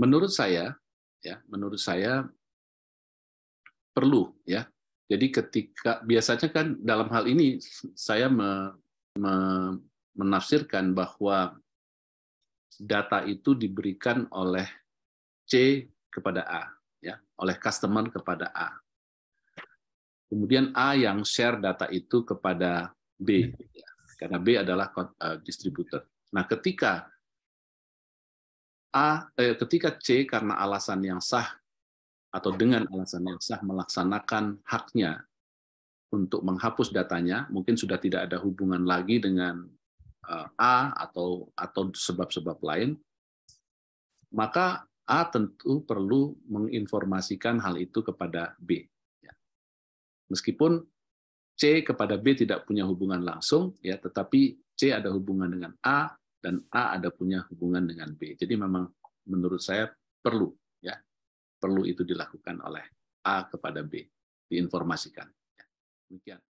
menurut saya ya menurut saya perlu ya jadi ketika biasanya kan dalam hal ini saya me, me, menafsirkan bahwa data itu diberikan oleh C kepada A ya oleh customer kepada A kemudian A yang share data itu kepada B hmm. ya, karena B adalah eh, distributor nah ketika A eh, ketika C karena alasan yang sah atau dengan alasan yang sah melaksanakan haknya untuk menghapus datanya, mungkin sudah tidak ada hubungan lagi dengan eh, A atau atau sebab-sebab lain, maka A tentu perlu menginformasikan hal itu kepada B. Ya. Meskipun C kepada B tidak punya hubungan langsung, ya, tetapi C ada hubungan dengan A, dan A ada punya hubungan dengan B. Jadi memang menurut saya perlu ya perlu itu dilakukan oleh A kepada B diinformasikan. Ya. Demikian.